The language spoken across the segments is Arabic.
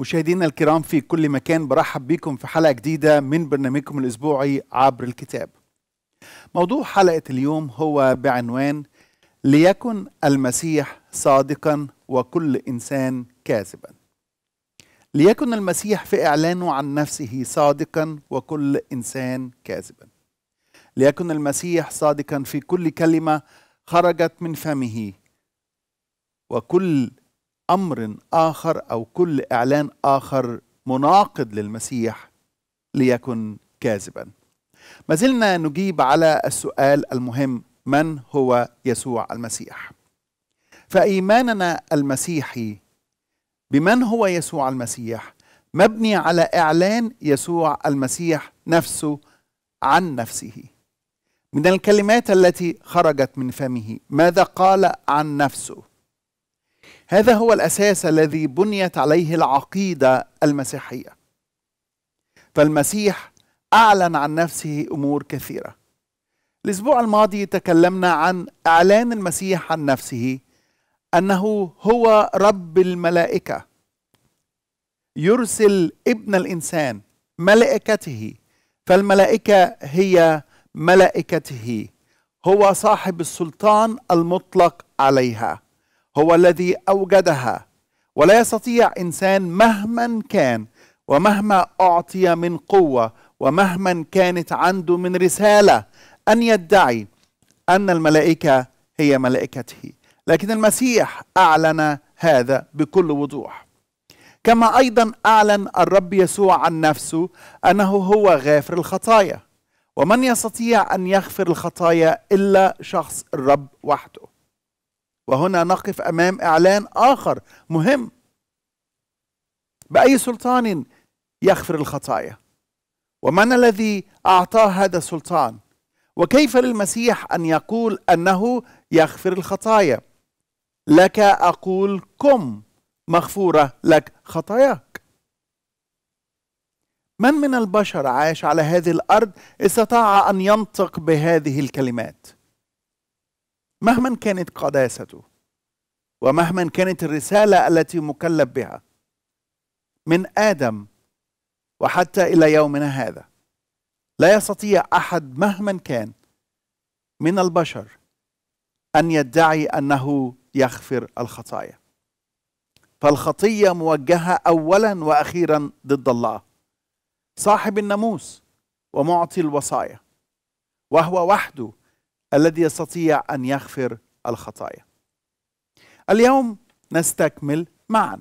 مشاهدينا الكرام في كل مكان برحب بكم في حلقة جديدة من برنامجكم الأسبوعي عبر الكتاب موضوع حلقة اليوم هو بعنوان ليكن المسيح صادقا وكل إنسان كاذبا ليكن المسيح في إعلانه عن نفسه صادقا وكل إنسان كاذبا ليكن المسيح صادقا في كل كلمة خرجت من فمه وكل امر اخر او كل اعلان اخر مناقض للمسيح ليكن كاذبا ما زلنا نجيب على السؤال المهم من هو يسوع المسيح فايماننا المسيحي بمن هو يسوع المسيح مبني على اعلان يسوع المسيح نفسه عن نفسه من الكلمات التي خرجت من فمه ماذا قال عن نفسه هذا هو الاساس الذي بنيت عليه العقيده المسيحيه فالمسيح اعلن عن نفسه امور كثيره الاسبوع الماضي تكلمنا عن اعلان المسيح عن نفسه انه هو رب الملائكه يرسل ابن الانسان ملائكته فالملائكه هي ملائكته هو صاحب السلطان المطلق عليها هو الذي أوجدها ولا يستطيع إنسان مهما كان ومهما أعطي من قوة ومهما كانت عنده من رسالة أن يدعي أن الملائكة هي ملائكته لكن المسيح أعلن هذا بكل وضوح كما أيضا أعلن الرب يسوع عن نفسه أنه هو غافر الخطايا ومن يستطيع أن يغفر الخطايا إلا شخص الرب وحده وهنا نقف امام اعلان اخر مهم باي سلطان يغفر الخطايا ومن الذي اعطاه هذا السلطان وكيف للمسيح ان يقول انه يغفر الخطايا لك اقول كم مغفوره لك خطاياك من من البشر عاش على هذه الارض استطاع ان ينطق بهذه الكلمات مهما كانت قداسته ومهما كانت الرسالة التي مكلف بها من آدم وحتى إلى يومنا هذا لا يستطيع أحد مهما كان من البشر أن يدعي أنه يغفر الخطايا فالخطية موجهة أولا وأخيرا ضد الله صاحب الناموس ومعطي الوصايا وهو وحده الذي يستطيع أن يغفر الخطايا اليوم نستكمل معا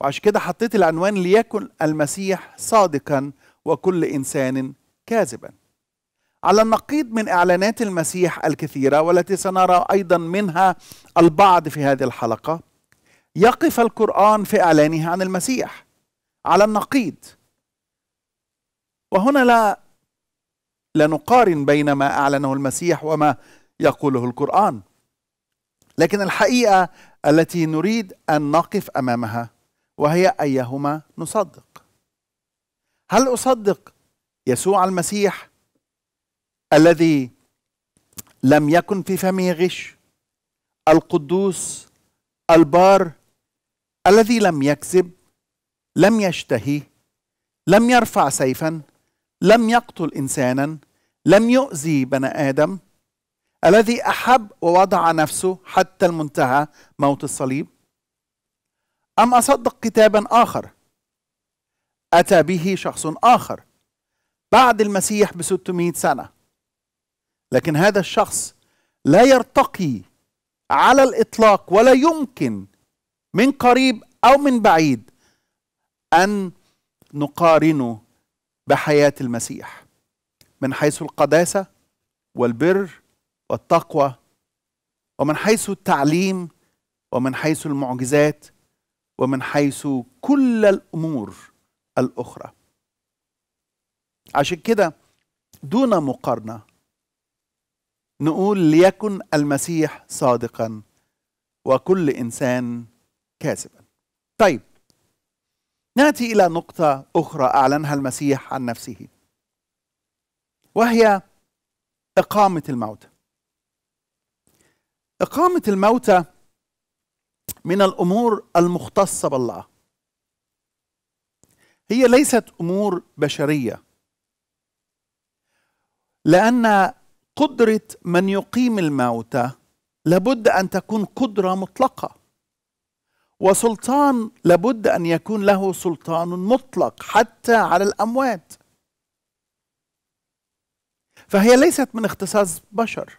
وعشان كده حطيت العنوان ليكن المسيح صادقا وكل انسان كاذبا على النقيض من اعلانات المسيح الكثيره والتي سنرى ايضا منها البعض في هذه الحلقه يقف القران في اعلانه عن المسيح على النقيض وهنا لا لا نقارن بين ما اعلنه المسيح وما يقوله القران لكن الحقيقه التي نريد ان نقف امامها وهي ايهما نصدق هل اصدق يسوع المسيح الذي لم يكن في فمه غش القدوس البار الذي لم يكذب لم يشتهي لم يرفع سيفا لم يقتل انسانا لم يؤذي بني ادم الذي احب ووضع نفسه حتى المنتهى موت الصليب ام اصدق كتابا اخر اتى به شخص اخر بعد المسيح ب 600 سنه لكن هذا الشخص لا يرتقي على الاطلاق ولا يمكن من قريب او من بعيد ان نقارنه بحياه المسيح من حيث القداسه والبر والتقوى ومن حيث التعليم ومن حيث المعجزات ومن حيث كل الامور الاخرى عشان كده دون مقارنه نقول ليكن المسيح صادقا وكل انسان كاذبا طيب ناتي الى نقطه اخرى اعلنها المسيح عن نفسه وهي اقامه الموت إقامة الموتى من الأمور المختصة بالله هي ليست أمور بشرية لأن قدرة من يقيم الموتى لابد أن تكون قدرة مطلقة وسلطان لابد أن يكون له سلطان مطلق حتى على الأموات فهي ليست من اختصاص بشر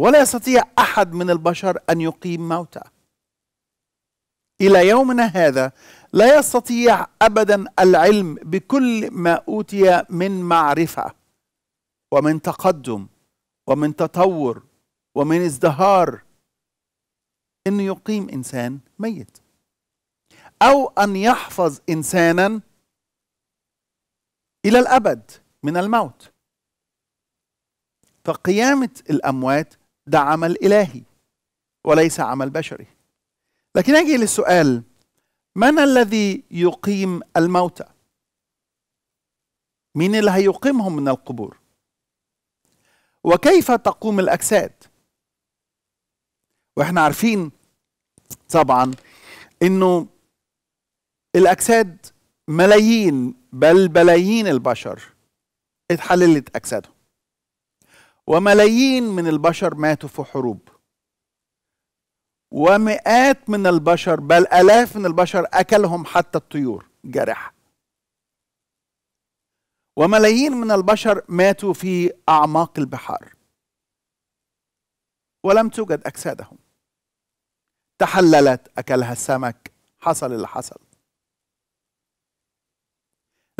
ولا يستطيع احد من البشر ان يقيم موتى الى يومنا هذا لا يستطيع ابدا العلم بكل ما اوتي من معرفه ومن تقدم ومن تطور ومن ازدهار انه يقيم انسان ميت او ان يحفظ انسانا الى الابد من الموت فقيامه الاموات ده عمل إلهي وليس عمل بشري لكن أجي للسؤال من الذي يقيم الموتى مين اللي هيقيمهم من القبور وكيف تقوم الأجساد واحنا عارفين طبعا انه الاجساد ملايين بل بلايين البشر اتحللت اجسادهم وملايين من البشر ماتوا في حروب ومئات من البشر بل آلاف من البشر أكلهم حتى الطيور جرحة وملايين من البشر ماتوا في أعماق البحار ولم توجد أجسادهم تحللت أكلها السمك حصل اللي حصل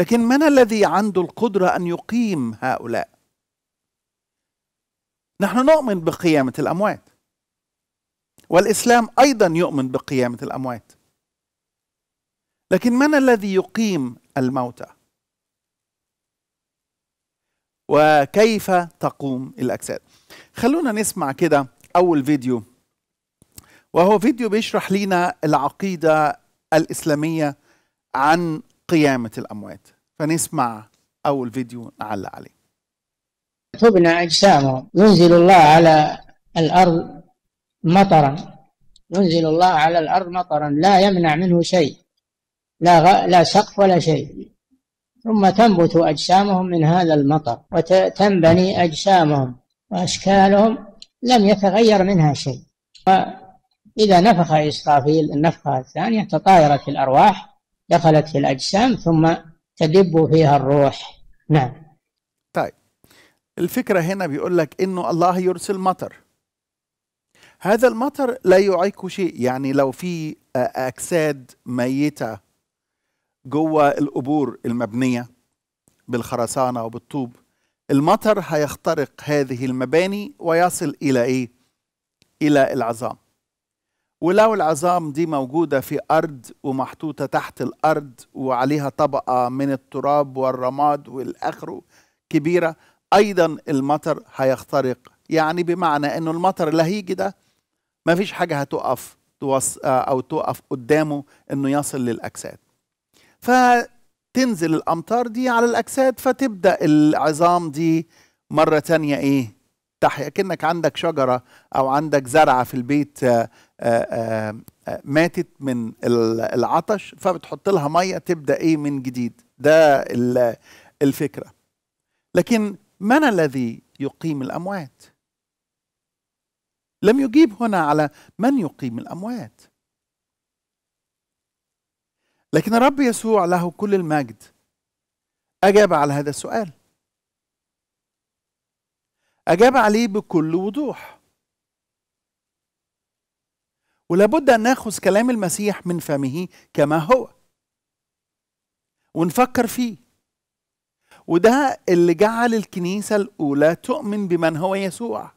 لكن من الذي عنده القدرة أن يقيم هؤلاء نحن نؤمن بقيامة الأموات والإسلام أيضا يؤمن بقيامة الأموات لكن من الذي يقيم الموتى وكيف تقوم الأجساد خلونا نسمع كده أول فيديو وهو فيديو بيشرح لنا العقيدة الإسلامية عن قيامة الأموات فنسمع أول فيديو نعلق عليه تبنى أجسامهم ينزل الله على الأرض مطرا ينزل الله على الأرض مطرا لا يمنع منه شيء لا غ... لا سقف ولا شيء ثم تنبت أجسامهم من هذا المطر وتنبني أجسامهم وأشكالهم لم يتغير منها شيء وإذا نفخ إسرافيل النفخة الثانية تطايرت الأرواح دخلت في الأجسام ثم تدب فيها الروح نعم الفكرة هنا بيقول لك إنه الله يرسل مطر هذا المطر لا يعيق شيء يعني لو في آه، أجساد ميتة جوه القبور المبنية بالخرسانة وبالطوب المطر هيخترق هذه المباني ويصل إلى إيه؟ إلى العظام ولو العظام دي موجودة في أرض ومحطوطة تحت الأرض وعليها طبقة من التراب والرماد والآخر كبيرة ايضا المطر هيخترق يعني بمعنى انه المطر اللي هيجي ده ما فيش حاجه هتقف توص او توقف قدامه انه يصل للاجساد فتنزل الامطار دي على الاجساد فتبدا العظام دي مره تانية ايه تحيا كأنك عندك شجرة أو عندك زرعة في البيت آآ آه، آآ آه، آه، ماتت من العطش فبتحط لها مية تبدأ إيه من جديد ده الفكرة لكن من الذي يقيم الأموات؟ لم يجيب هنا على من يقيم الأموات لكن الرب يسوع له كل المجد أجاب على هذا السؤال أجاب عليه بكل وضوح ولابد أن ناخذ كلام المسيح من فمه كما هو ونفكر فيه وده اللي جعل الكنيسة الأولى تؤمن بمن هو يسوع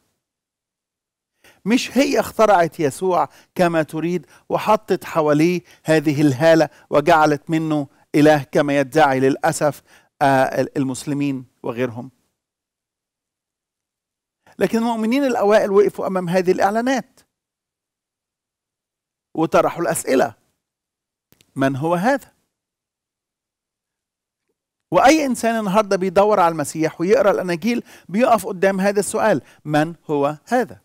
مش هي اخترعت يسوع كما تريد وحطت حواليه هذه الهالة وجعلت منه إله كما يدعي للأسف آه، المسلمين وغيرهم لكن المؤمنين الأوائل وقفوا أمام هذه الإعلانات وطرحوا الأسئلة من هو هذا؟ واي انسان النهارده بيدور على المسيح ويقرا الاناجيل بيقف قدام هذا السؤال من هو هذا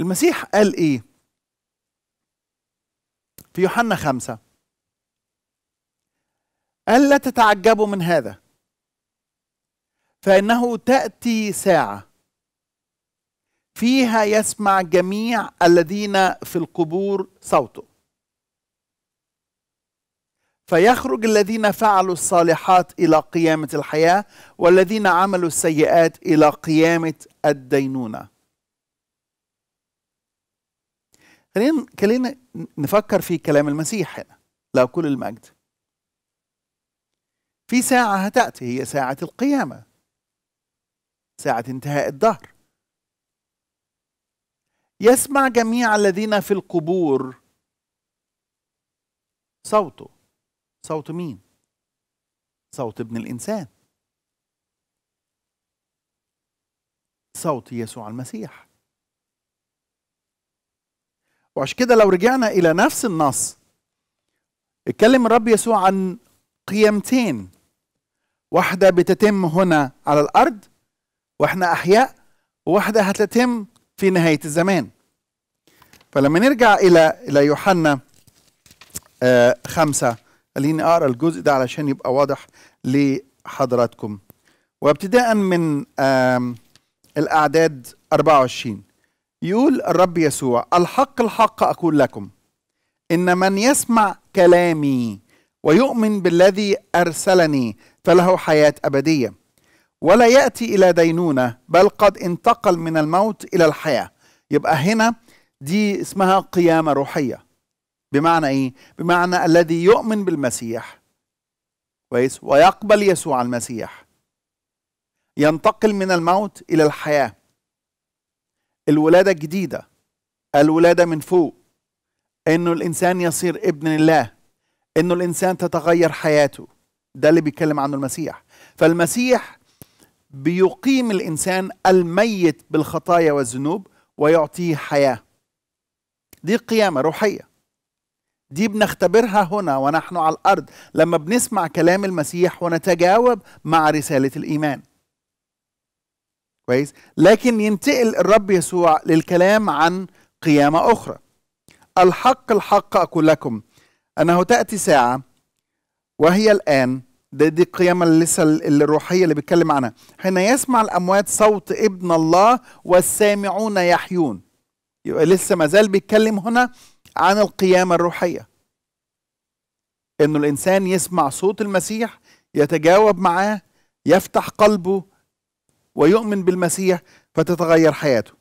المسيح قال ايه في يوحنا خمسة قال لا تتعجبوا من هذا فانه تاتي ساعه فيها يسمع جميع الذين في القبور صوته فيخرج الذين فعلوا الصالحات الى قيامه الحياه والذين عملوا السيئات الى قيامه الدينونه خلينا خلينا نفكر في كلام المسيح هنا لا كل المجد في ساعة هتأتي هي ساعة القيامة ساعة انتهاء الدهر يسمع جميع الذين في القبور صوته صوت مين صوت ابن الانسان صوت يسوع المسيح وعشان كده لو رجعنا الى نفس النص اتكلم الرب يسوع عن قيامتين واحده بتتم هنا على الارض واحنا احياء وواحده هتتم في نهايه الزمان فلما نرجع الى الى يوحنا آه خليني اقرا الجزء ده علشان يبقى واضح لحضراتكم وابتداء من الاعداد 24 يقول الرب يسوع الحق الحق اقول لكم ان من يسمع كلامي ويؤمن بالذي ارسلني فله حياه ابديه ولا ياتي الى دينونه بل قد انتقل من الموت الى الحياه يبقى هنا دي اسمها قيامه روحيه بمعنى ايه بمعنى الذي يؤمن بالمسيح كويس ويقبل يسوع المسيح ينتقل من الموت الى الحياه الولاده الجديده الولاده من فوق انه الانسان يصير ابن الله انه الانسان تتغير حياته ده اللي بيتكلم عنه المسيح فالمسيح بيقيم الانسان الميت بالخطايا والذنوب ويعطيه حياه دي قيامه روحيه دي بنختبرها هنا ونحن على الارض لما بنسمع كلام المسيح ونتجاوب مع رساله الايمان كويس لكن ينتقل الرب يسوع للكلام عن قيامه اخرى الحق الحق اقول لكم انه تاتي ساعه وهي الان دي, دي القيامة اللي لسه الروحية اللي بيتكلم عنها حين يسمع الأموات صوت ابن الله والسامعون يحيون يبقى لسه ما زال بيتكلم هنا عن القيامة الروحية انه الانسان يسمع صوت المسيح يتجاوب معاه يفتح قلبه ويؤمن بالمسيح فتتغير حياته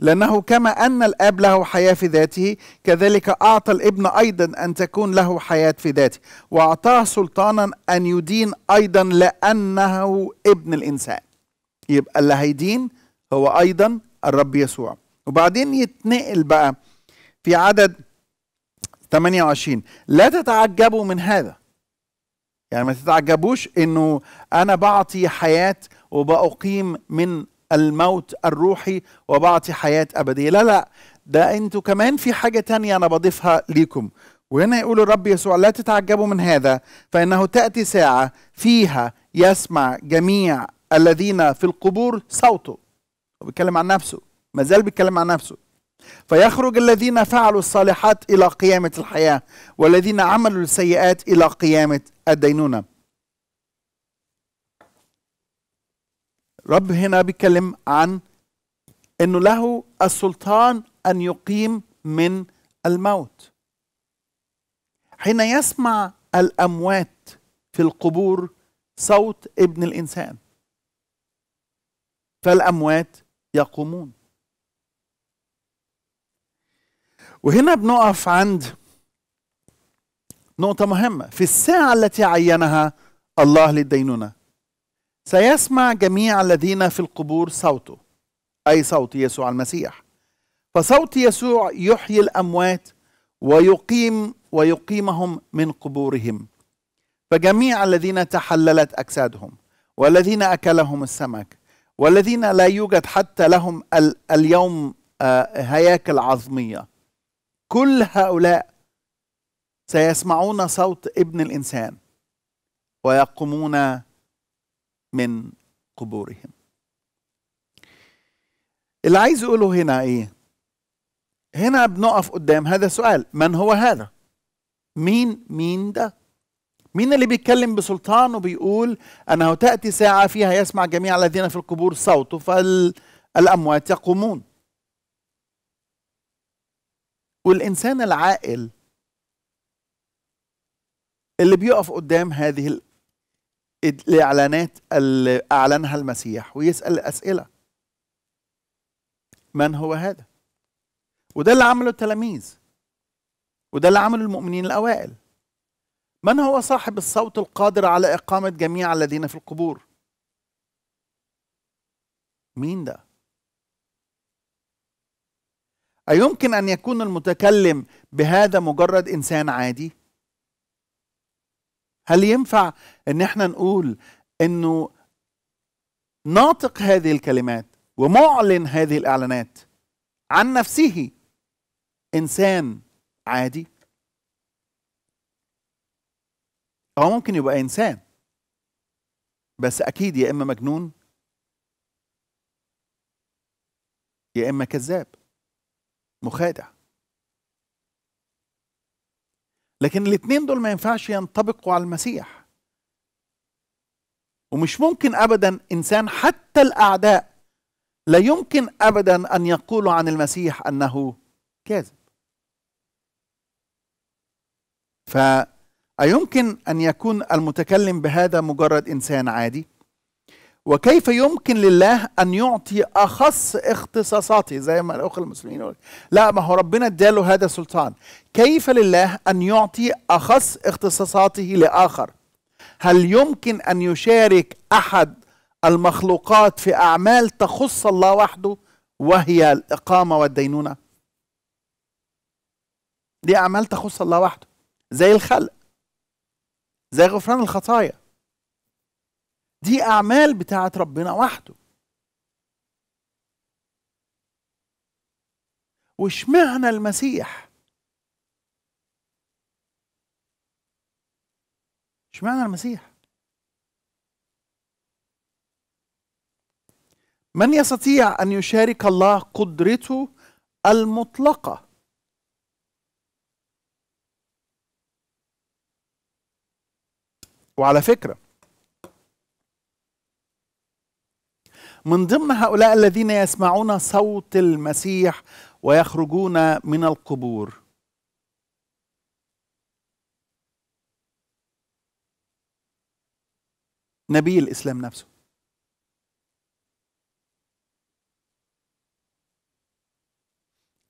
لانه كما ان الاب له حياه في ذاته كذلك اعطى الابن ايضا ان تكون له حياه في ذاته واعطاه سلطانا ان يدين ايضا لانه ابن الانسان يبقى اللي هيدين هو ايضا الرب يسوع وبعدين يتنقل بقى في عدد 28 لا تتعجبوا من هذا يعني ما تتعجبوش انه انا بعطي حياه وبأقيم من الموت الروحي وبعطي حياة أبدية لا لا ده أنتوا كمان في حاجة تانية أنا بضيفها ليكم وهنا يقول الرب يسوع لا تتعجبوا من هذا فإنه تأتي ساعة فيها يسمع جميع الذين في القبور صوته هو بيتكلم عن نفسه ما زال بيتكلم عن نفسه فيخرج الذين فعلوا الصالحات الى قيامه الحياه والذين عملوا السيئات الى قيامه الدينونه رب هنا بيتكلم عن انه له السلطان ان يقيم من الموت حين يسمع الاموات في القبور صوت ابن الانسان فالاموات يقومون وهنا بنقف عند نقطة مهمة في الساعة التي عينها الله للدينونة سيسمع جميع الذين في القبور صوته أي صوت يسوع المسيح فصوت يسوع يحيي الأموات ويقيم ويقيمهم من قبورهم فجميع الذين تحللت أجسادهم والذين أكلهم السمك والذين لا يوجد حتى لهم اليوم آه، هياكل عظمية كل هؤلاء سيسمعون صوت ابن الانسان ويقومون من قبورهم اللي عايز اقوله هنا ايه هنا بنقف قدام هذا السؤال من هو هذا مين مين ده مين اللي بيتكلم بسلطان وبيقول انه تاتي ساعه فيها يسمع جميع الذين في القبور صوته فالاموات يقومون والإنسان العاقل اللي بيقف قدام هذه الإعلانات اللي أعلنها المسيح ويسأل أسئلة من هو هذا؟ وده اللي عمله التلاميذ وده اللي عمله المؤمنين الأوائل من هو صاحب الصوت القادر على إقامة جميع الذين في القبور؟ مين ده؟ أيمكن أن يكون المتكلم بهذا مجرد إنسان عادي؟ هل ينفع إن احنا نقول إنه ناطق هذه الكلمات ومعلن هذه الإعلانات عن نفسه إنسان عادي؟ هو ممكن يبقى إنسان بس أكيد يا إما مجنون يا إما كذاب مخادع لكن الاثنين دول ما ينفعش ينطبقوا على المسيح ومش ممكن ابدا انسان حتى الاعداء لا يمكن ابدا ان يقولوا عن المسيح انه كاذب فأيمكن أن يكون المتكلم بهذا مجرد إنسان عادي؟ وكيف يمكن لله ان يعطي اخص اختصاصاته زي ما الاخوه المسلمين يقول لا ما هو ربنا اداله هذا سلطان كيف لله ان يعطي اخص اختصاصاته لاخر هل يمكن ان يشارك احد المخلوقات في اعمال تخص الله وحده وهي الاقامه والدينونه دي اعمال تخص الله وحده زي الخلق زي غفران الخطايا دي اعمال بتاعت ربنا وحده واشمعنى المسيح اشمعنى المسيح من يستطيع ان يشارك الله قدرته المطلقه وعلى فكره من ضمن هؤلاء الذين يسمعون صوت المسيح ويخرجون من القبور نبي الاسلام نفسه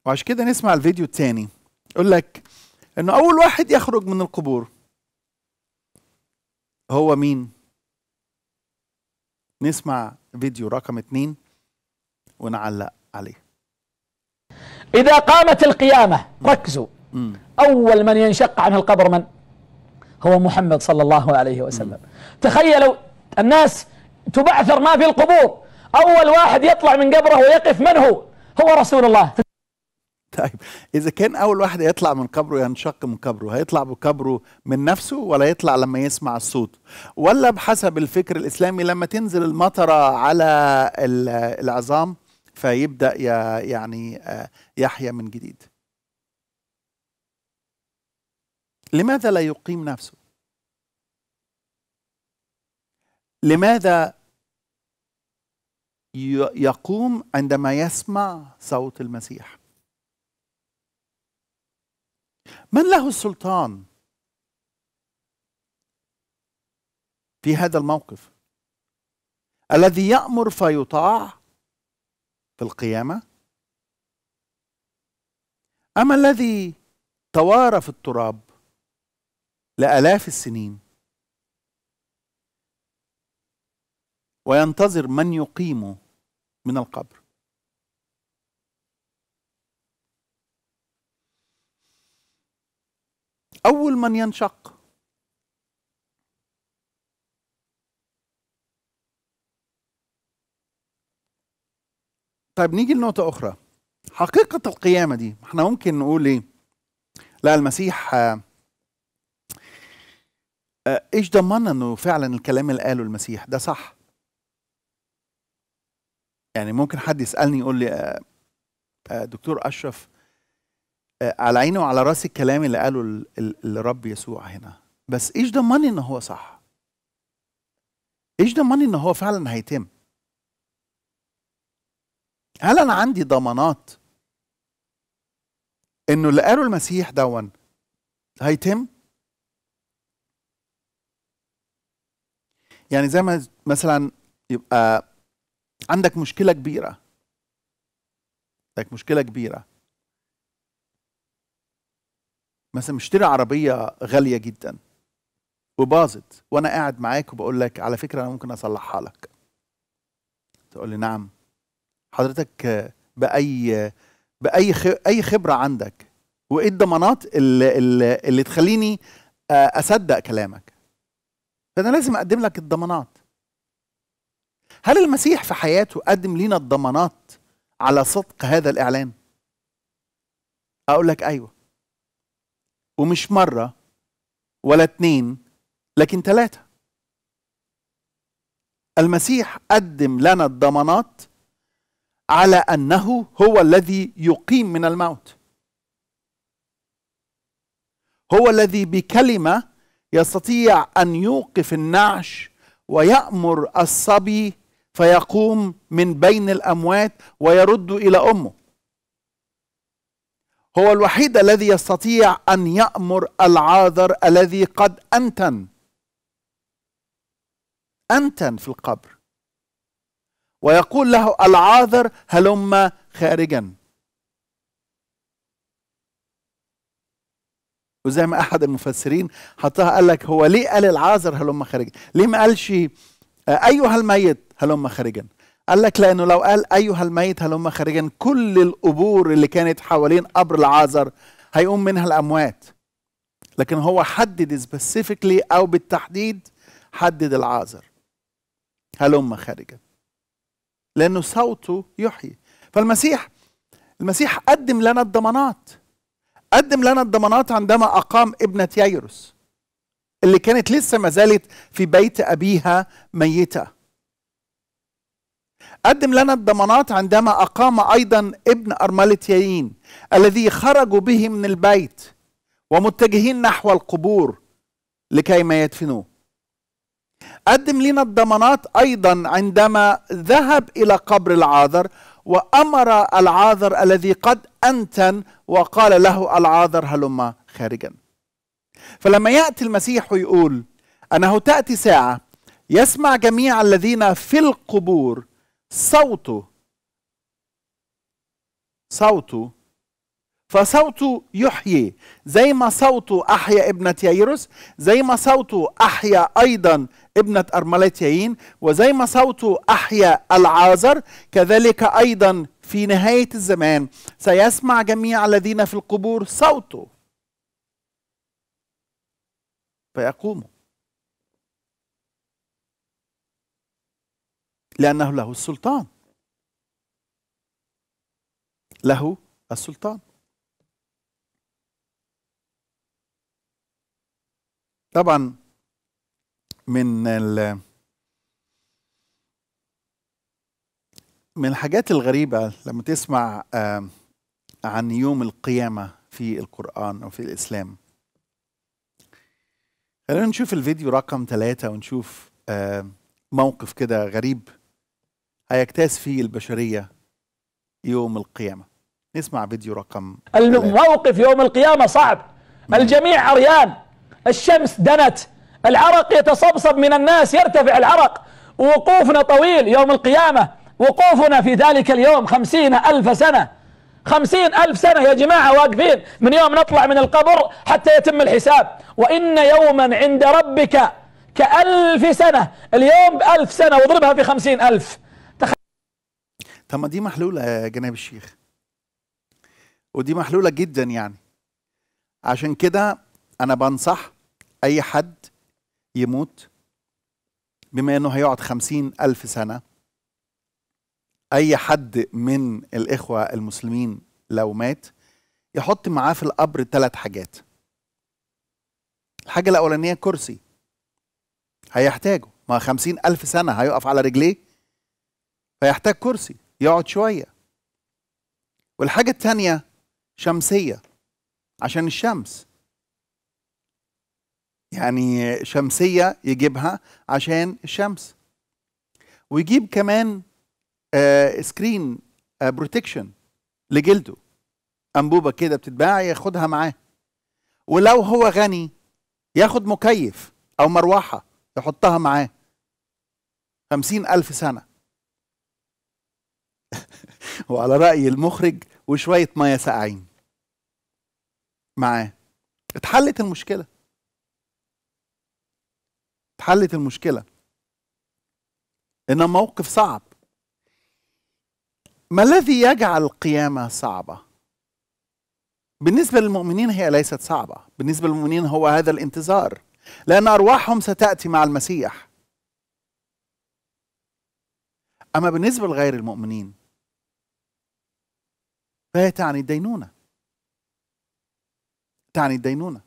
وعشان كده نسمع الفيديو الثاني يقول لك انه اول واحد يخرج من القبور هو مين نسمع فيديو رقم اثنين ونعلق عليه إذا قامت القيامة ركزوا أول من ينشق عن القبر من؟ هو محمد صلى الله عليه وسلم تخيلوا الناس تبعثر ما في القبور أول واحد يطلع من قبره ويقف من هو؟ هو رسول الله طيب اذا كان اول واحد هيطلع من قبره ينشق من قبره هيطلع بقبره من نفسه ولا يطلع لما يسمع الصوت ولا بحسب الفكر الاسلامي لما تنزل المطره على العظام فيبدا يعني آه، يحيى من جديد لماذا لا يقيم نفسه لماذا يقوم عندما يسمع صوت المسيح من له السلطان في هذا الموقف الذي يأمر فيطاع في القيامة أما الذي توارى في التراب لآلاف السنين وينتظر من يقيمه من القبر أول من ينشق طيب نيجي لنقطة أخرى حقيقة القيامة دي احنا ممكن نقول ايه لا المسيح آه، آه، ايش ضمننا انه فعلا الكلام اللي قاله المسيح ده صح يعني ممكن حد يسألني يقول لي آه، دكتور أشرف آه، على عيني وعلى راسي الكلام اللي قاله الرب يسوع هنا بس ايش ضمني ان هو صح ايش ضمني ان هو فعلا هيتم هل انا عندي ضمانات انه اللي قاله المسيح دون هيتم يعني زي ما مثلا يبقى عندك مشكله كبيره عندك مشكله كبيره مثلا مشتري عربيه غاليه جدا وباظت وانا قاعد معاك وبقول لك على فكره انا ممكن اصلحها لك تقول لي نعم حضرتك باي باي اي خبره عندك وايه الضمانات اللي, اللي, اللي تخليني آه، اصدق كلامك فانا لازم اقدم لك الضمانات هل المسيح في حياته قدم لينا الضمانات على صدق هذا الاعلان اقول لك ايوه ومش مرة ولا اتنين لكن ثلاثة المسيح قدم لنا الضمانات على أنه هو الذي يقيم من الموت هو الذي بكلمة يستطيع أن يوقف النعش ويأمر الصبي فيقوم من بين الأموات ويرد إلى أمه هو الوحيد الذي يستطيع أن يأمر العاذر الذي قد أنتن أنتن في القبر ويقول له العاذر هلم خارجا وزي ما أحد المفسرين حطها قال لك هو ليه قال العاذر هلم خارجا ليه ما قالش آه، أيها الميت هلم خارجا قال لك لأنه لو قال أيها الميت هلم خارجا كل القبور اللي كانت حوالين قبر العازر هيقوم منها الأموات لكن هو حدد سبيسيفيكلي أو بالتحديد حدد العازر هلم خارجا لأنه صوته يحيي فالمسيح المسيح قدم لنا الضمانات قدم لنا الضمانات عندما أقام ابنة ييروس اللي كانت لسه ما زالت في بيت أبيها ميتة قدم لنا الضمانات عندما أقام أيضا ابن أرملتيين الذي خرجوا به من البيت ومتجهين نحو القبور لكي ما يدفنوه قدم لنا الضمانات أيضا عندما ذهب إلى قبر العاذر وأمر العاذر الذي قد أنتن وقال له العاذر هلما خارجا فلما يأتي المسيح ويقول أنه تأتي ساعة يسمع جميع الذين في القبور صوته صوته فصوته يحيي زي ما صوته أحيا ابنة ييروس زي ما صوته أحيا أيضا ابنة أرملات يين وزي ما صوته أحيا العازر كذلك أيضا في نهاية الزمان سيسمع جميع الذين في القبور صوته فيقوموا لأنه له السلطان له السلطان طبعا من ال من الحاجات الغريبة لما تسمع عن يوم القيامة في القرآن أو في الإسلام خلينا نشوف الفيديو رقم ثلاثة ونشوف موقف كده غريب هيجتاز فيه البشرية يوم القيامة نسمع فيديو رقم الموقف يوم القيامة صعب نعم. الجميع عريان الشمس دنت العرق يتصبصب من الناس يرتفع العرق وقوفنا طويل يوم القيامة وقوفنا في ذلك اليوم خمسين ألف سنة خمسين ألف سنة يا جماعة واقفين من يوم نطلع من القبر حتى يتم الحساب وإن يوما عند ربك كألف سنة اليوم بألف سنة واضربها في خمسين ألف طب ما دي محلوله يا جناب الشيخ ودي محلوله جدا يعني عشان كده انا بنصح اي حد يموت بما انه هيقعد خمسين الف سنه اي حد من الاخوه المسلمين لو مات يحط معاه في القبر ثلاث حاجات الحاجه الاولانيه كرسي هيحتاجه ما خمسين الف سنه هيقف على رجليه فيحتاج كرسي يقعد شوية والحاجة التانية شمسية عشان الشمس يعني شمسية يجيبها عشان الشمس ويجيب كمان آه سكرين آه بروتكشن لجلده أنبوبة كده بتتباع ياخدها معاه ولو هو غني ياخد مكيف أو مروحة يحطها معاه خمسين ألف سنة وعلى رأي المخرج وشوية مية ساقعين معاه اتحلت المشكلة اتحلت المشكلة إنه موقف صعب ما الذي يجعل القيامة صعبة؟ بالنسبة للمؤمنين هي ليست صعبة بالنسبة للمؤمنين هو هذا الانتظار لأن أرواحهم ستأتي مع المسيح أما بالنسبة لغير المؤمنين فهي تعني الدينونة تعني الدينونة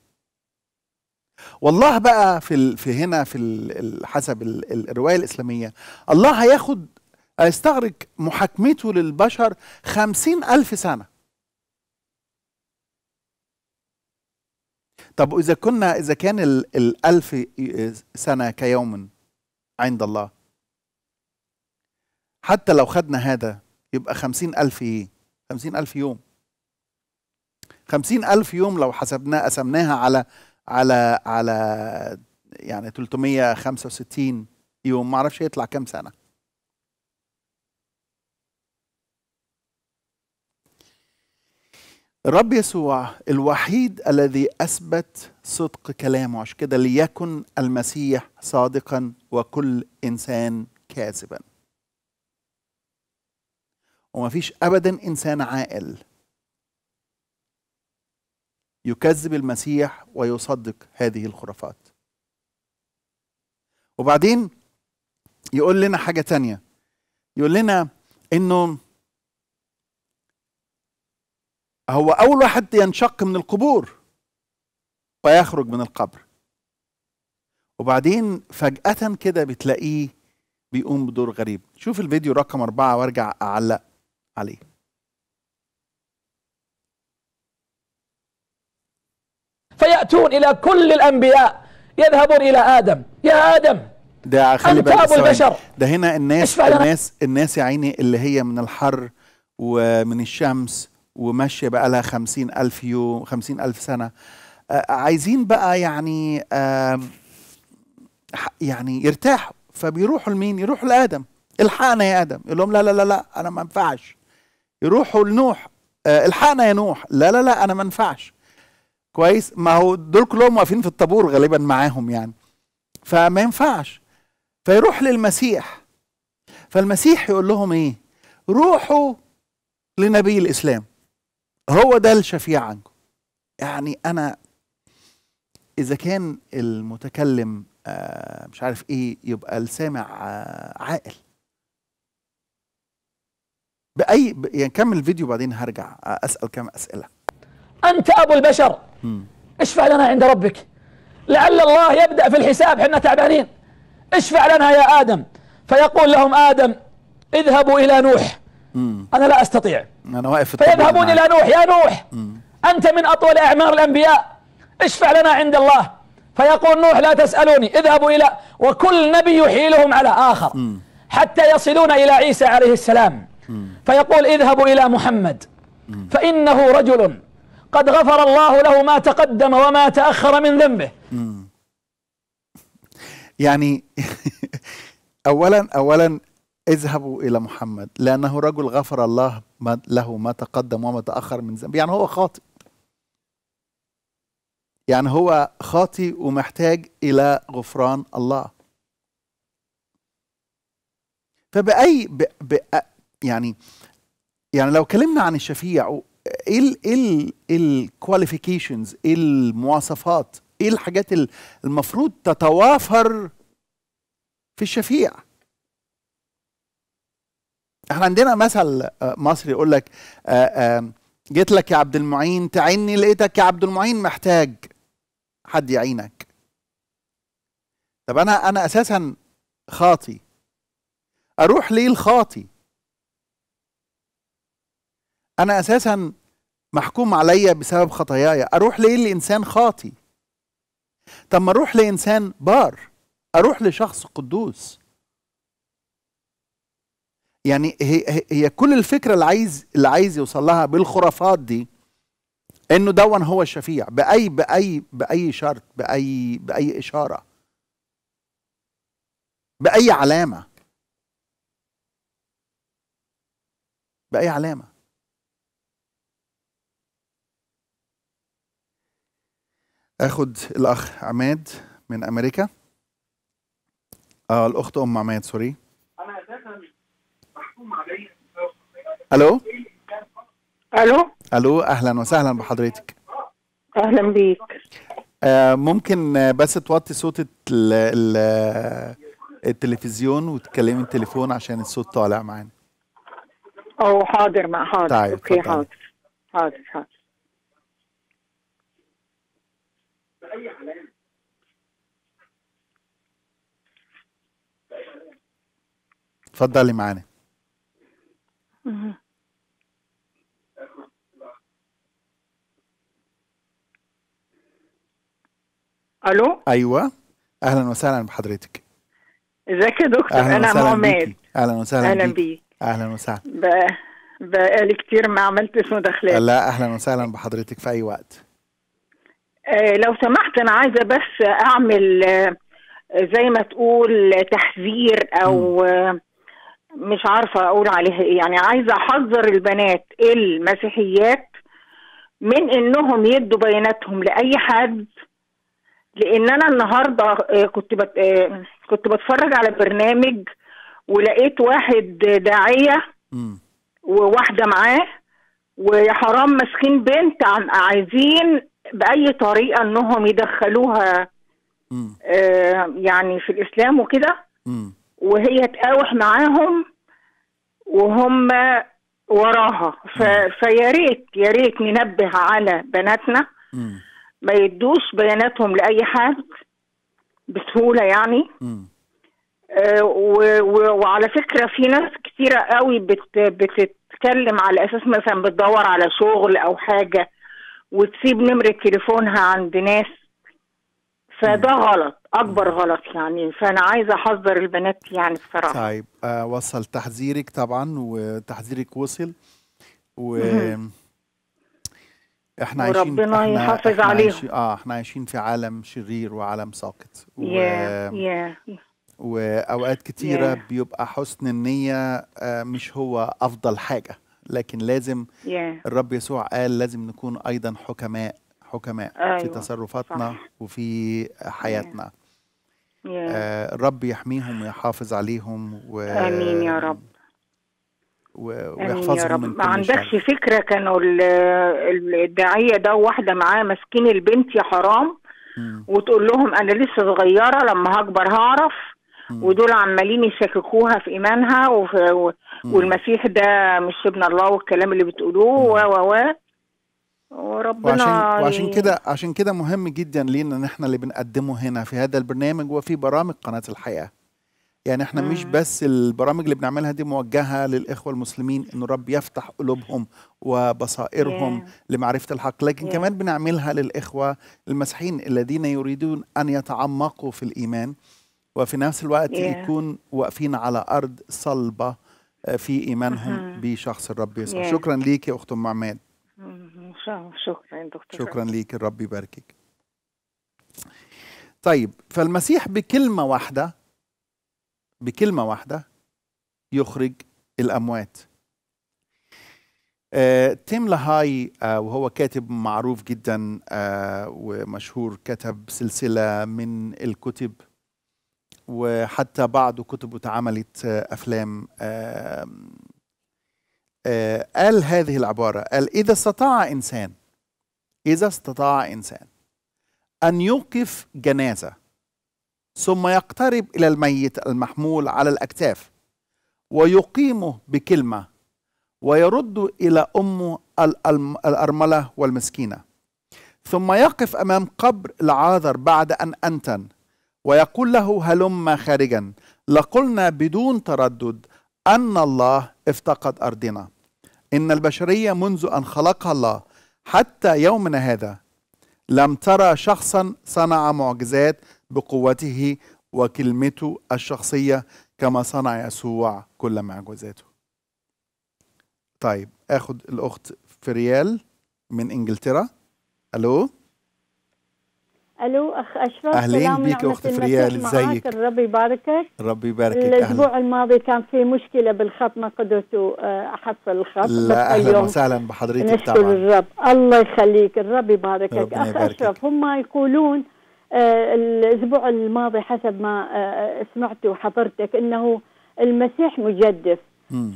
والله بقى في في هنا في حسب الروايه الاسلاميه الله هياخد هيستغرق محاكمته للبشر خمسين ألف سنة طب إذا كنا إذا كان الألف سنة كيوم عند الله حتى لو خدنا هذا يبقى خمسين ألف إيه خمسين ألف يوم خمسين ألف يوم لو حسبناه قسمناها على على على يعني 365 يوم ما اعرفش يطلع كام سنة الرب يسوع الوحيد الذي اثبت صدق كلامه عشان كده ليكن المسيح صادقا وكل انسان كاذبا وما فيش أبدا إنسان عاقل يكذب المسيح ويصدق هذه الخرافات وبعدين يقول لنا حاجة تانية يقول لنا إنه هو أول واحد ينشق من القبور ويخرج من القبر وبعدين فجأة كده بتلاقيه بيقوم بدور غريب شوف الفيديو رقم أربعة وارجع أعلق عليه فيأتون إلى كل الأنبياء يذهبون إلى آدم يا آدم ده خلي أنت أبو البشر ده هنا الناس الناس الناس يا عيني اللي هي من الحر ومن الشمس وماشية بقى لها خمسين ألف يوم خمسين ألف سنة آه، عايزين بقى يعني يعني يرتاحوا فبيروحوا لمين يروحوا لآدم الحقنا يا آدم يقول لهم لا لا لا لا أنا ما ينفعش يروحوا لنوح آه، الحقنا يا نوح لا لا لا انا ما ينفعش كويس ما هو دول كلهم واقفين في الطابور غالبا معاهم يعني فما ينفعش فيروح للمسيح فالمسيح يقول لهم ايه روحوا لنبي الاسلام هو ده الشفيع عنكم يعني انا اذا كان المتكلم آه، مش عارف ايه يبقى السامع آه، عاقل باي يعني كمل الفيديو بعدين هرجع اسال كم اسئله انت ابو البشر اشفع لنا عند ربك لعل الله يبدا في الحساب احنا تعبانين اشفع لنا يا ادم فيقول لهم ادم اذهبوا الى نوح انا لا استطيع انا واقف فيذهبون الى نوح يا نوح انت من اطول اعمار الانبياء اشفع لنا عند الله فيقول نوح لا تسالوني اذهبوا الى وكل نبي يحيلهم على اخر حتى يصلون الى عيسى عليه السلام فيقول اذهبوا إلى محمد فإنه رجل قد غفر الله له ما تقدم وما تأخر من ذنبه يعني أولا أولا اذهبوا إلى محمد لأنه رجل غفر الله له ما تقدم وما تأخر من ذنبه يعني هو خاطئ يعني هو خاطئ ومحتاج إلى غفران الله فبأي يعني يعني لو اتكلمنا عن الشفيع ايه ايه الكواليفيكيشنز إيه, ايه المواصفات ايه الحاجات المفروض تتوافر في الشفيع احنا عندنا مثل مصري يقول لك آه، آه، جيت لك يا عبد المعين تعيني لقيتك يا عبد المعين محتاج حد يعينك طب انا انا اساسا خاطي اروح ليه الخاطي انا اساسا محكوم عليا بسبب خطاياي اروح ليه لانسان خاطي طب ما اروح لانسان بار اروح لشخص قدوس يعني هي, هي كل الفكره اللي عايز اللي عايز يوصل لها بالخرافات دي انه دون هو الشفيع باي باي باي شرط باي باي اشاره باي علامه باي علامه اخد الاخ عماد من امريكا آه الاخت ام عماد سوري انا اساسا محكوم عليا الو الو الو اهلا وسهلا بحضرتك اهلا بيك آه ممكن آه، بس توطي صوت ال ال آه، التلفزيون وتكلمي التليفون عشان الصوت طالع معانا او حاضر مع حاضر طيب اوكي حاضر حاضر حاضر اي علامه اتفضلي معانا الو ايوه اهلا وسهلا بحضرتك ازيك يا دكتور انا عماد اهلا وسهلا اهلا بيك اهلا وسهلا بقالي كتير ما عملتش مداخلات لا اهلا وسهلا بحضرتك في اي وقت آه، لو سمحت انا عايزه بس اعمل آه، زي ما تقول تحذير او آه، مش عارفه اقول عليها ايه يعني عايزه احذر البنات المسيحيات من انهم يدوا بياناتهم لاي حد لان انا النهارده كنت كنت بتفرج على برنامج ولقيت واحد داعيه وواحده معاه ويا حرام ماسكين بنت عايزين باي طريقه انهم يدخلوها آه يعني في الاسلام وكده وهي تقاوح معاهم وهم وراها ف... فيا ريت يا ريت ننبه على بناتنا ما يدوش بياناتهم لاي حد بسهوله يعني آه، و... وعلى فكره في ناس كتيره قوي بت... بتتكلم على اساس مثلا بتدور على شغل او حاجه وتسيب نمرة تليفونها عند ناس فده غلط اكبر غلط يعني فانا عايزه احذر البنات يعني بصراحه طيب آه وصل تحذيرك طبعا وتحذيرك وصل و احنا عايشين وربنا يحافظ احنا عليهم عايشين اه احنا عايشين في عالم شرير وعالم ساقط و... yeah, yeah. واوقات كتيره yeah. بيبقى حسن النيه آه، مش هو افضل حاجه لكن لازم yeah. الرب يسوع قال لازم نكون ايضا حكماء حكماء أيوة. في تصرفاتنا صح. وفي حياتنا yeah. Yeah. آه الرب يحميهم ويحافظ عليهم و... امين يا رب و... ويحفظهم من كل ما عندكش فكره كانوا الداعيه ده واحده معاه ماسكين البنت يا حرام وتقول لهم انا لسه صغيره لما هكبر هعرف ودول عمالين يشككوها في ايمانها وفي والمسيح ده مش ابن الله والكلام اللي بتقولوه و و و وربنا وعشان, يعني وعشان كده عشان كده مهم جدا لينا ان احنا اللي بنقدمه هنا في هذا البرنامج وفي برامج قناه الحياه يعني احنا مم. مش بس البرامج اللي بنعملها دي موجهه للاخوه المسلمين ان رب يفتح قلوبهم وبصائرهم yeah. لمعرفه الحق لكن yeah. كمان بنعملها للاخوه المسيحيين الذين يريدون ان يتعمقوا في الايمان وفي نفس الوقت yeah. يكون واقفين على أرض صلبة آه، في إيمانهم uh -huh. بشخص الرب يسوع yeah. شكرا ليك يا أخت أم عماد شكرا دكتور شكرا ليك الرب يباركك طيب فالمسيح بكلمة واحدة بكلمة واحدة يخرج الأموات آه، تيم لاهاي آه، وهو كاتب معروف جدا ومشهور كتب سلسلة من الكتب وحتى بعض كتبه اتعملت آه، افلام آه، قال هذه العباره قال اذا استطاع انسان اذا استطاع انسان ان يوقف جنازه ثم يقترب الى الميت المحمول على الاكتاف ويقيمه بكلمه ويرد الى امه الارمله والمسكينه ثم يقف امام قبر العاذر بعد ان انتن ويقول له هلم خارجا لقلنا بدون تردد أن الله افتقد أرضنا إن البشرية منذ أن خلقها الله حتى يومنا هذا لم ترى شخصا صنع معجزات بقوته وكلمته الشخصية كما صنع يسوع كل معجزاته طيب أخذ الأخت فريال من إنجلترا ألو الو اخ اشرف اهلين بيك اخت فريال ازيك ربي يباركك ربي يباركك الاسبوع الماضي كان في مشكله بالخط ما قدرت آه، احصل الخط لا اهلا وسهلا بحضرتك نشكر طبعا الرب الله يخليك الرب يباركك اخ يباركك. اشرف هم يقولون آه، الاسبوع الماضي حسب ما آه، سمعت وحضرتك انه المسيح مجدف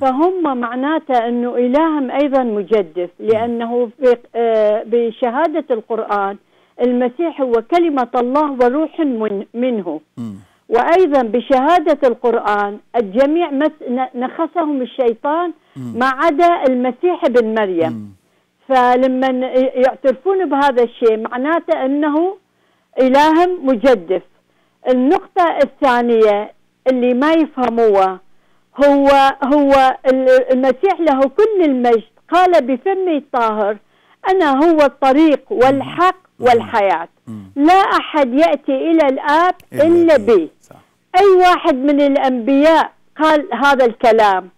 فهم معناته انه الههم ايضا مجدف لانه بشهاده القران المسيح هو كلمة الله وروح من منه م. وأيضا بشهادة القرآن الجميع نخسهم الشيطان م. ما عدا المسيح ابن مريم م. فلما يعترفون بهذا الشيء معناته أنه إله مجدف النقطة الثانية اللي ما يفهموها هو هو المسيح له كل المجد قال بفمه الطاهر أنا هو الطريق والحق والحياة لا أحد يأتي إلى الآب إلا به أي واحد من الأنبياء قال هذا الكلام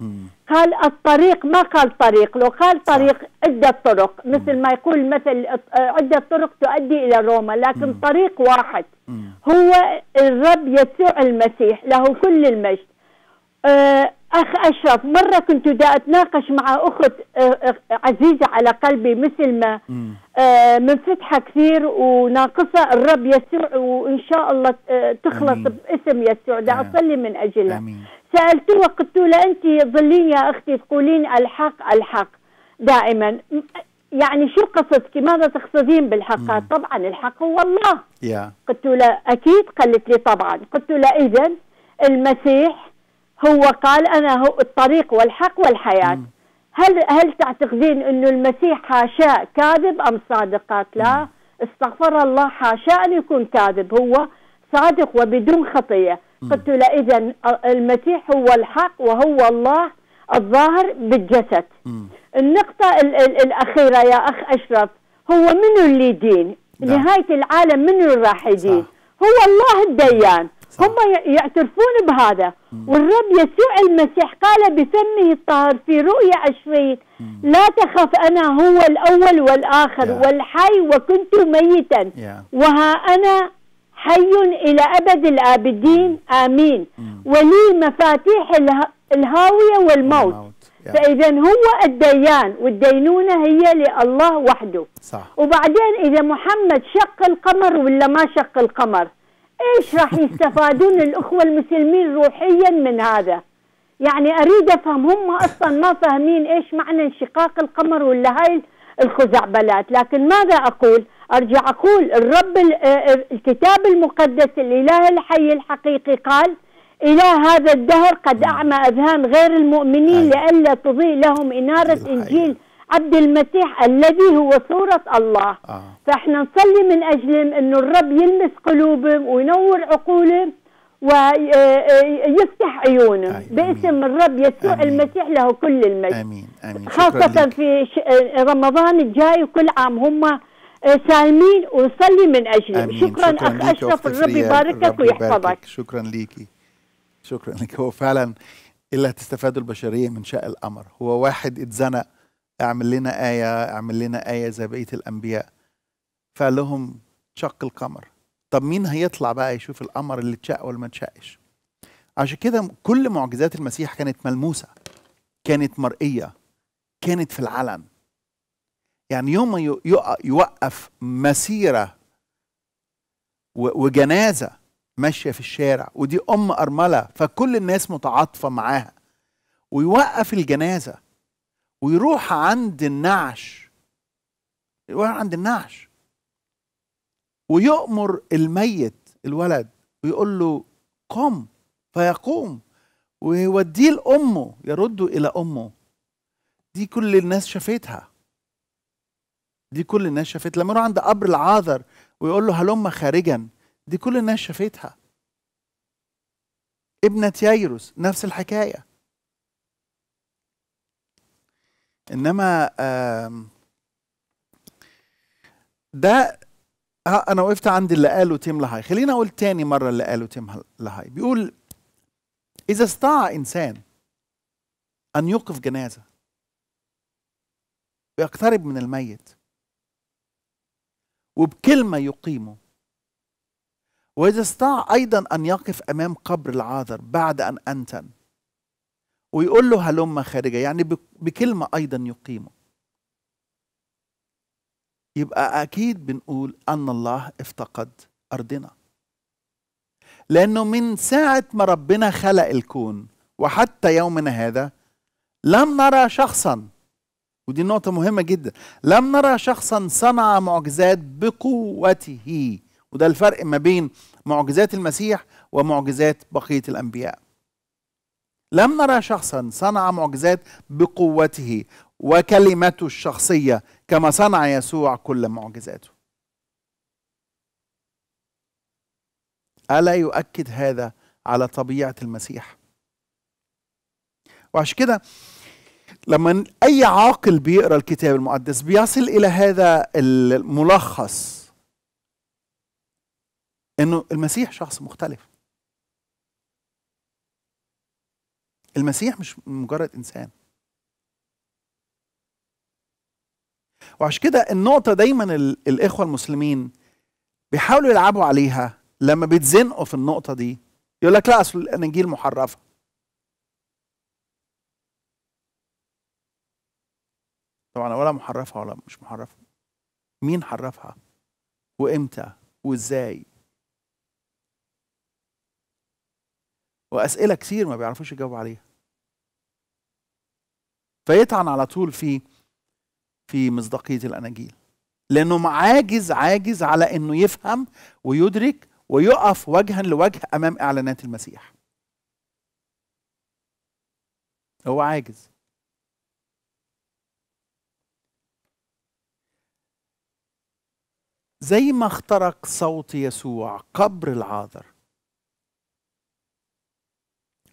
قال الطريق ما قال طريق لو قال طريق عدة طرق مثل ما يقول مثل آه، عدة طرق تؤدي إلى روما لكن طريق واحد هو الرب يسوع المسيح له كل المجد أه، اخ اشرف مره كنت دا اتناقش مع اخت أه، عزيزه على قلبي مثل ما أه، منفتحه كثير وناقصه الرب يسوع وان شاء الله تخلص أمين. باسم يسوع دا اصلي من أجله أمين. سالته وقلت له انت ظلين يا اختي تقولين الحق الحق دائما يعني شو قصدك ماذا تقصدين بالحق قالت طبعا الحق هو الله yeah. قلت له اكيد قالت لي طبعا قلت له اذا المسيح هو قال انا هو الطريق والحق والحياه م. هل هل تعتقدين انه المسيح حاشا كاذب ام صادق؟ قالت لا استغفر الله حاشا ان يكون كاذب هو صادق وبدون خطيه قلت له اذا المسيح هو الحق وهو الله الظاهر بالجسد م. النقطة الـ الـ الأخيرة يا أخ أشرف هو منو اللي يدين نعم. نهاية العالم منو اللي راح يدين هو الله الديان هم يعترفون بهذا والرب يسوع المسيح قال بفمه الطاهر في رؤيا عشرين لا تخف أنا هو الأول والآخر yeah. والحي وكنت ميتا yeah. وها أنا حي إلى أبد الآبدين آمين mm. ولي مفاتيح الهاوية والموت yeah. فإذا هو الديان والدينونة هي لله وحده صح. وبعدين إذا محمد شق القمر ولا ما شق القمر ايش راح يستفادون الاخوه المسلمين روحيا من هذا؟ يعني اريد افهم هم اصلا ما فاهمين ايش معنى انشقاق القمر ولا هاي الخزعبلات، لكن ماذا اقول؟ ارجع اقول الرب آه، آه، الكتاب المقدس الاله الحي الحقيقي قال الى هذا الدهر قد نعم. أعمى أذهان غير المؤمنين نعم. لئلا تضيء لهم إنارة إنجيل عبد المسيح الذي هو صورة الله آه. فإحنا نصلي من أجلهم أنه الرب يلمس قلوبهم وينور عقولهم ويفتح عيونه آمين. باسم الرب يسوع آمين. المسيح له كل المجد آمين. آمين. خاصة في آه، رمضان الجاي وكل عام هم آه، سالمين ونصلي من أجلهم شكرا, شكرا أخ أشرف الرب يباركك ويحفظك شكرا ليكي شكرا لك هو فعلا إلا تستفاد البشرية من شاء الأمر هو واحد اتزنق اعمل لنا آية اعمل لنا آية زي بقية الأنبياء فقال لهم شق القمر طب مين هيطلع بقى يشوف القمر اللي اتشق ولا ما اتشقش عشان كده كل معجزات المسيح كانت ملموسة كانت مرئية كانت في العلن يعني يوم يوقف مسيرة وجنازة ماشية في الشارع ودي أم أرملة فكل الناس متعاطفة معاها ويوقف الجنازة ويروح عند النعش يروح عند النعش ويؤمر الميت الولد ويقول له قم فيقوم ويوديه لأمه يرده إلى أمه دي كل الناس شافتها دي كل الناس شافتها لما يروح عند قبر العاذر ويقول له هلم خارجا دي كل الناس شافتها ابنة ييروس نفس الحكايه انما ده انا وقفت عند اللي قاله تيم لهاي خليني اقول تاني مره اللي قاله تيم لهاي بيقول اذا استطاع انسان ان يوقف جنازه ويقترب من الميت وبكلمه يقيمه واذا استطاع ايضا ان يقف امام قبر العاذر بعد ان انتن ويقول له هلم خارجه يعني بكلمه ايضا يقيمه يبقى اكيد بنقول ان الله افتقد ارضنا لانه من ساعه ما ربنا خلق الكون وحتى يومنا هذا لم نرى شخصا ودي نقطة مهمة جدا لم نرى شخصا صنع معجزات بقوته وده الفرق ما بين معجزات المسيح ومعجزات بقية الأنبياء لم نرى شخصا صنع معجزات بقوته وكلمته الشخصية كما صنع يسوع كل معجزاته ألا يؤكد هذا على طبيعة المسيح وعشان كده لما أي عاقل بيقرأ الكتاب المقدس بيصل إلى هذا الملخص إنه المسيح شخص مختلف المسيح مش مجرد انسان وعشان كده النقطة دايما الإخوة المسلمين بيحاولوا يلعبوا عليها لما بيتزنقوا في النقطة دي يقول لك لا أصل الأناجيل محرفة طبعا ولا محرفة ولا مش محرفة مين حرفها وإمتى وإزاي واسئله كثير ما بيعرفوش يجاوبوا عليها فيطعن على طول في في مصداقيه الاناجيل لانه عاجز عاجز على انه يفهم ويدرك ويقف وجها لوجه امام اعلانات المسيح هو عاجز زي ما اخترق صوت يسوع قبر العاذر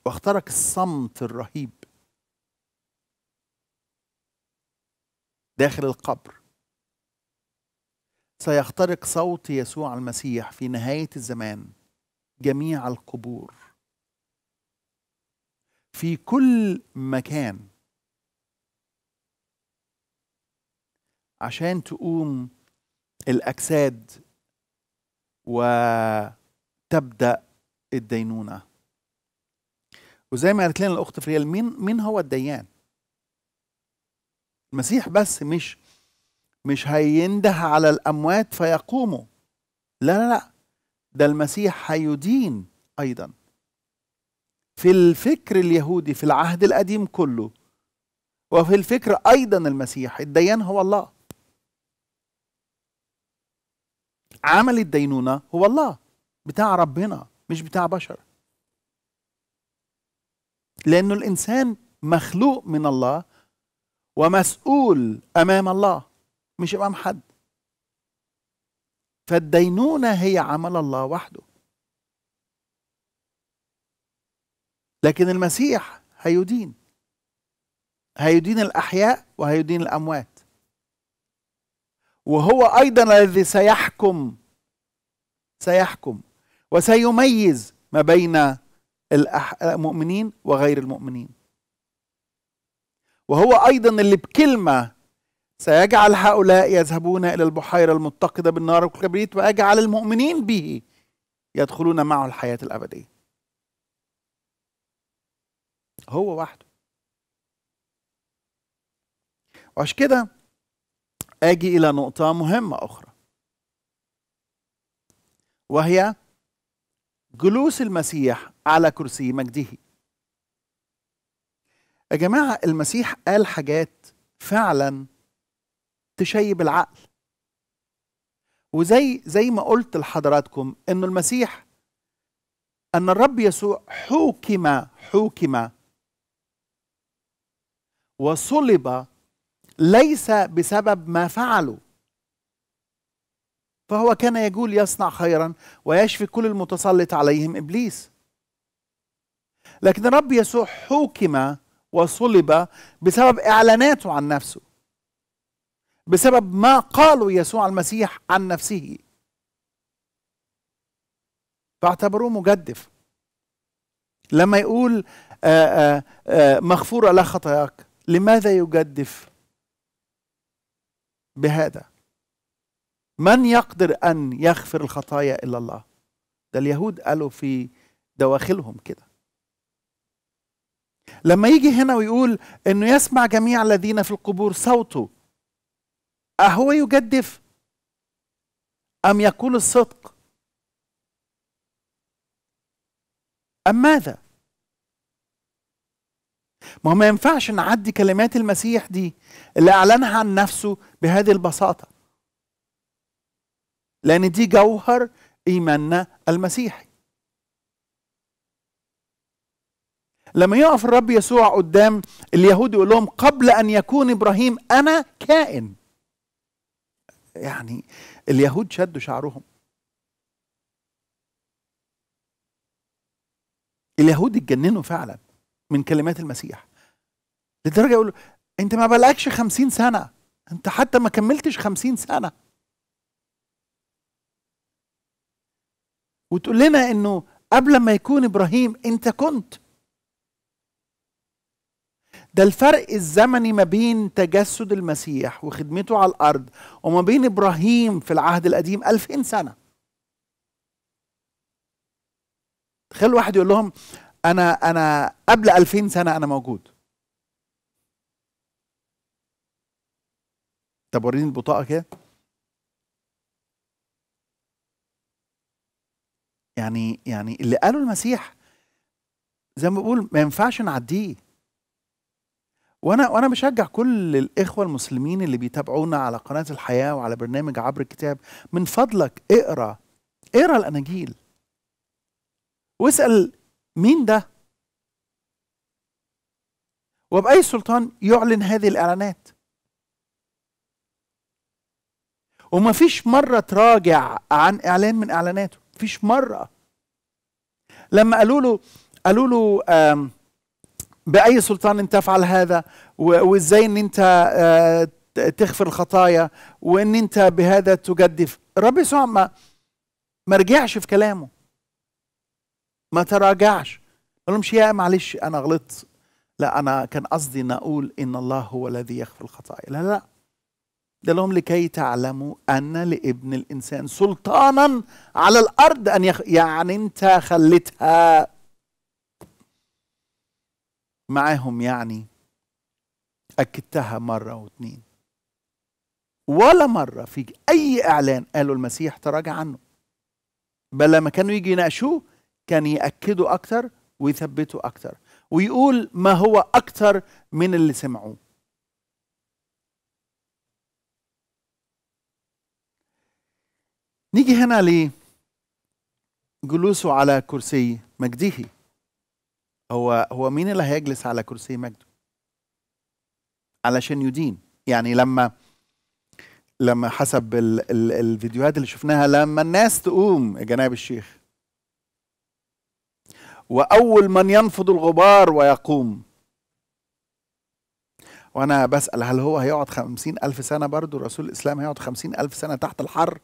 واخترق الصمت الرهيب داخل القبر سيخترق صوت يسوع المسيح في نهاية الزمان جميع القبور في كل مكان عشان تقوم الأجساد وتبدأ الدينونة وزي ما قالت لنا الاخت فريال مين مين هو الديان المسيح بس مش مش هينده على الاموات فيقوموا لا لا لا ده المسيح هيدين ايضا في الفكر اليهودي في العهد القديم كله وفي الفكر ايضا المسيح الديان هو الله عمل الدينونه هو الله بتاع ربنا مش بتاع بشر لأنه الإنسان مخلوق من الله ومسؤول أمام الله مش أمام حد فالدينونة هي عمل الله وحده لكن المسيح هيدين هيدين الأحياء وهيدين الأموات وهو أيضا الذي سيحكم سيحكم وسيميز ما بين المؤمنين وغير المؤمنين وهو أيضا اللي بكلمة سيجعل هؤلاء يذهبون إلى البحيرة المتقدة بالنار والكبريت ويجعل المؤمنين به يدخلون معه الحياة الأبدية هو وحده وعشان كده أجي إلى نقطة مهمة أخرى وهي جلوس المسيح على كرسي مجده يا جماعة المسيح قال حاجات فعلا تشيب العقل وزي زي ما قلت لحضراتكم انه المسيح ان الرب يسوع حوكم حوكم وصلب ليس بسبب ما فعلوا فهو كان يقول يصنع خيرا ويشفي كل المتسلط عليهم ابليس لكن الرب يسوع حوكم وصلب بسبب اعلاناته عن نفسه بسبب ما قاله يسوع المسيح عن نفسه فاعتبروه مجدف لما يقول آآ آه، آآ آه، آه، مغفورة لها خطاياك لماذا يجدف بهذا من يقدر أن يغفر الخطايا إلا الله ده اليهود قالوا في دواخلهم كده لما يجي هنا ويقول أنه يسمع جميع الذين في القبور صوته أهو يجدف أم يقول الصدق أم ماذا ما هو ما ينفعش نعدي كلمات المسيح دي اللي أعلنها عن نفسه بهذه البساطة لأن دي جوهر إيماننا المسيحي لما يقف الرب يسوع قدام اليهود يقول لهم قبل أن يكون إبراهيم أنا كائن يعني اليهود شدوا شعرهم اليهود اتجننوا فعلا من كلمات المسيح لدرجة يقولوا أنت ما بلقكش خمسين سنة أنت حتى ما كملتش خمسين سنة وتقول لنا انه قبل ما يكون ابراهيم انت كنت ده الفرق الزمني ما بين تجسد المسيح وخدمته على الارض وما بين ابراهيم في العهد القديم 2000 سنه تخيل واحد يقول لهم انا انا قبل 2000 سنه انا موجود طب وريني البطاقه كده يعني يعني اللي قاله المسيح زي ما بقول ما ينفعش نعديه وانا وانا بشجع كل الاخوه المسلمين اللي بيتابعونا على قناه الحياه وعلى برنامج عبر الكتاب من فضلك اقرا اقرا الاناجيل واسال مين ده وباي سلطان يعلن هذه الاعلانات ومفيش مره تراجع عن اعلان من اعلاناته فيش مرة لما قالوا له قالوا له بأي سلطان أنت تفعل هذا وإزاي أن أنت تغفر الخطايا وأن أنت بهذا تجدف الرب يسوع ما ما رجعش في كلامه ما تراجعش ما لهمش يا معلش أنا غلطت لا أنا كان قصدي أن أقول إن الله هو الذي يغفر الخطايا لا لا ده لهم لكي تعلموا أن لابن الإنسان سلطانا على الأرض أن يخ... يعني أنت خليتها معاهم يعني أكدتها مرة واتنين ولا مرة في أي إعلان قالوا المسيح تراجع عنه بل لما كانوا يجي يناقشوه كان يأكدوا أكتر ويثبتوا أكتر ويقول ما هو أكتر من اللي سمعوه نيجي هنا لجلوسه على كرسي مجده هو هو مين اللي هيجلس على كرسي مجده علشان يدين يعني لما لما حسب ال ال الفيديوهات اللي شفناها لما الناس تقوم جناب الشيخ واول من ينفض الغبار ويقوم وانا بسال هل هو هيقعد خمسين الف سنه برضو رسول الاسلام هيقعد خمسين الف سنه تحت الحر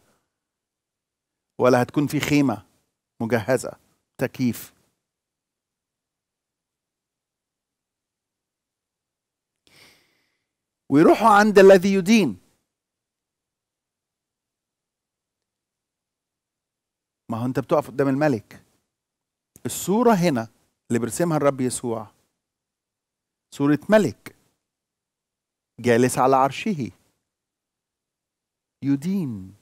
ولا هتكون في خيمة مجهزة تكييف ويروحوا عند الذي يدين ما هو انت بتقف قدام الملك الصورة هنا اللي بيرسمها الرب يسوع صورة ملك جالس على عرشه يدين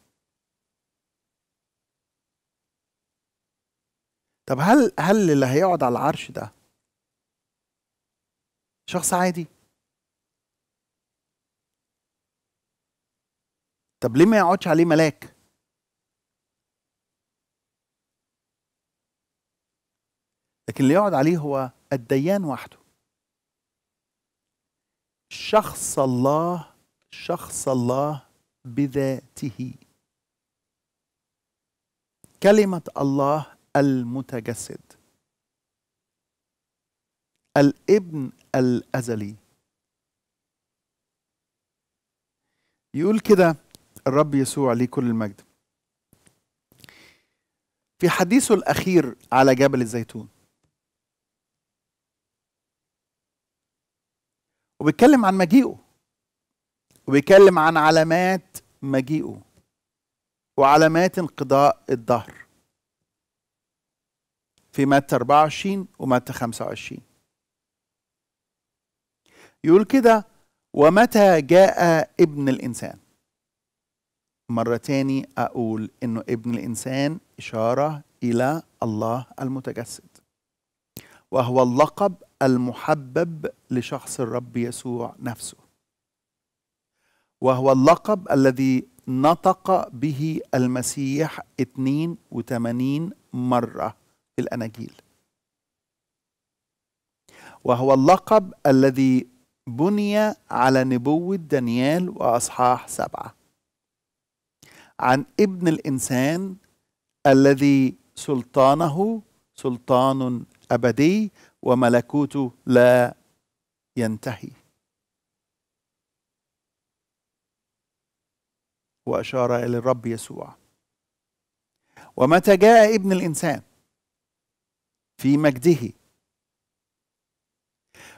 طب هل هل اللي هيقعد على العرش ده شخص عادي طب ليه ما يقعدش عليه ملاك لكن اللي يقعد عليه هو الديان وحده شخص الله شخص الله بذاته كلمة الله المتجسد الابن الازلي يقول كده الرب يسوع ليه كل المجد في حديثه الاخير على جبل الزيتون وبيتكلم عن مجيئه وبيتكلم عن علامات مجيئه وعلامات انقضاء الدهر في متى 24 ومتى 25 يقول كده ومتى جاء ابن الإنسان مرة تاني أقول إنه ابن الإنسان إشارة إلى الله المتجسد وهو اللقب المحبب لشخص الرب يسوع نفسه وهو اللقب الذي نطق به المسيح 82 مرة الأناجيل وهو اللقب الذي بني على نبوة دانيال وأصحاح سبعة عن ابن الإنسان الذي سلطانه سلطان أبدي وملكوته لا ينتهي وأشار إلى الرب يسوع ومتى جاء ابن الإنسان في مجده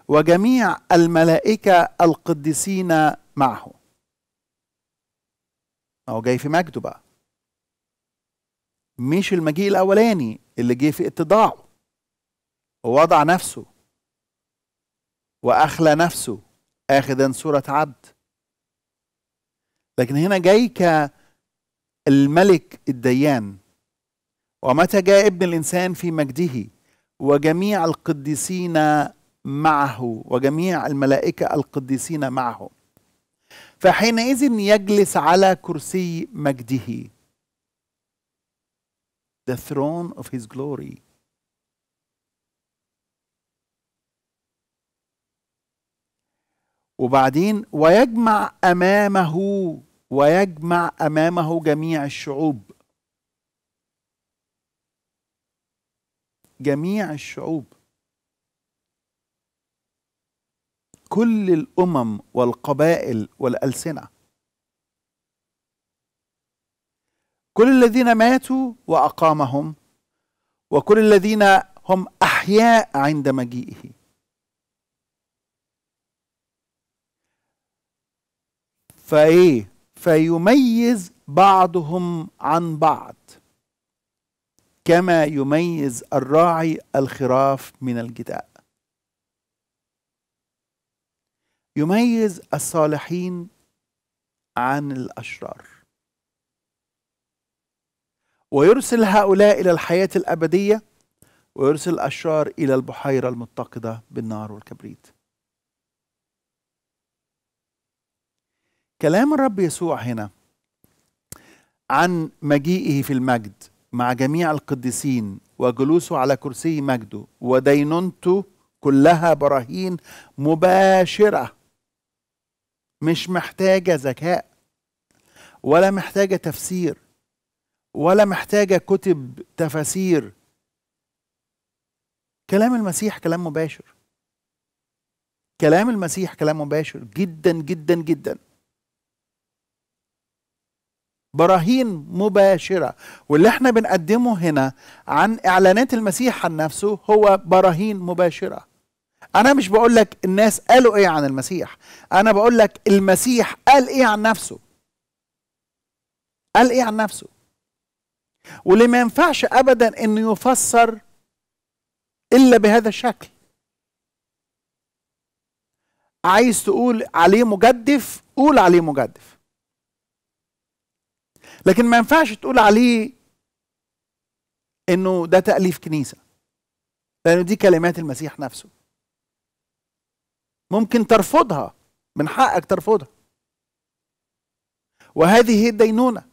وجميع الملائكة القديسين معه هو جاي في مجده بقى مش المجيء الأولاني اللي جه في اتضاعه ووضع نفسه وأخلى نفسه آخذا صورة عبد لكن هنا جاي كالملك الديان ومتى جاء ابن الإنسان في مجده وجميع القديسين معه وجميع الملائكة القديسين معه فحينئذ يجلس على كرسي مجده the throne of his glory وبعدين ويجمع امامه ويجمع امامه جميع الشعوب جميع الشعوب كل الامم والقبائل والالسنه كل الذين ماتوا واقامهم وكل الذين هم احياء عند مجيئه فايه فيميز بعضهم عن بعض كما يميز الراعي الخراف من الجداء يميز الصالحين عن الاشرار ويرسل هؤلاء الى الحياه الابديه ويرسل الاشرار الى البحيره المتقده بالنار والكبريت كلام الرب يسوع هنا عن مجيئه في المجد مع جميع القديسين وجلوسه على كرسي مجده ودينونته كلها براهين مباشرة مش محتاجة ذكاء ولا محتاجة تفسير ولا محتاجة كتب تفاسير كلام المسيح كلام مباشر كلام المسيح كلام مباشر جدا جدا جدا براهين مباشرة واللي احنا بنقدمه هنا عن إعلانات المسيح عن نفسه هو براهين مباشرة أنا مش بقول لك الناس قالوا إيه عن المسيح أنا بقول لك المسيح قال إيه عن نفسه قال إيه عن نفسه واللي ما ينفعش أبدا إنه يفسر إلا بهذا الشكل عايز تقول عليه مجدف قول عليه مجدف لكن ما ينفعش تقول عليه انه ده تاليف كنيسه لانه دي كلمات المسيح نفسه ممكن ترفضها من حقك ترفضها وهذه هي الدينونه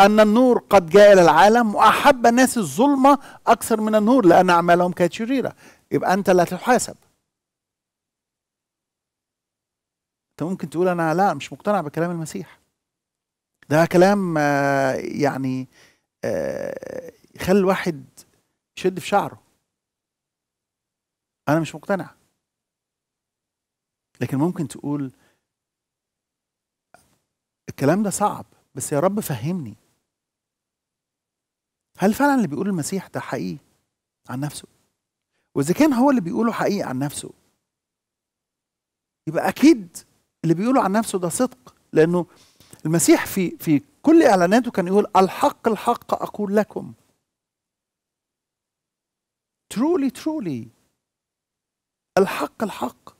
ان النور قد جاء الى العالم واحب الناس الظلمه اكثر من النور لان اعمالهم كانت شريره يبقى انت لا تحاسب انت ممكن تقول انا لا مش مقتنع بكلام المسيح ده كلام آه، يعني آه، يخلي الواحد يشد في شعره انا مش مقتنع لكن ممكن تقول الكلام ده صعب بس يا رب فهمني هل فعلا اللي بيقول المسيح ده حقيقي عن نفسه واذا كان هو اللي بيقوله حقيقي عن نفسه يبقى اكيد اللي بيقوله عن نفسه ده صدق لانه المسيح في في كل اعلاناته كان يقول الحق الحق اقول لكم ترولي ترولي الحق الحق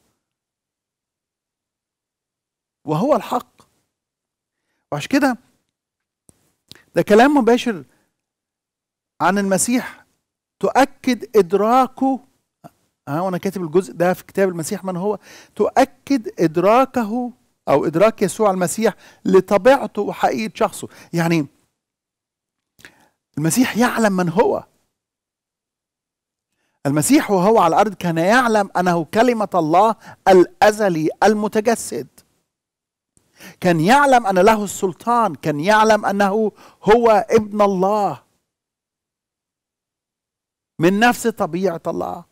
وهو الحق وعشان كده ده كلام مباشر عن المسيح تؤكد ادراكه ها وانا كاتب الجزء ده في كتاب المسيح من هو تؤكد ادراكه أو إدراك يسوع المسيح لطبيعته وحقيقة شخصه يعني المسيح يعلم من هو المسيح وهو على الأرض كان يعلم أنه كلمة الله الأزلي المتجسد كان يعلم أن له السلطان كان يعلم أنه هو ابن الله من نفس طبيعة الله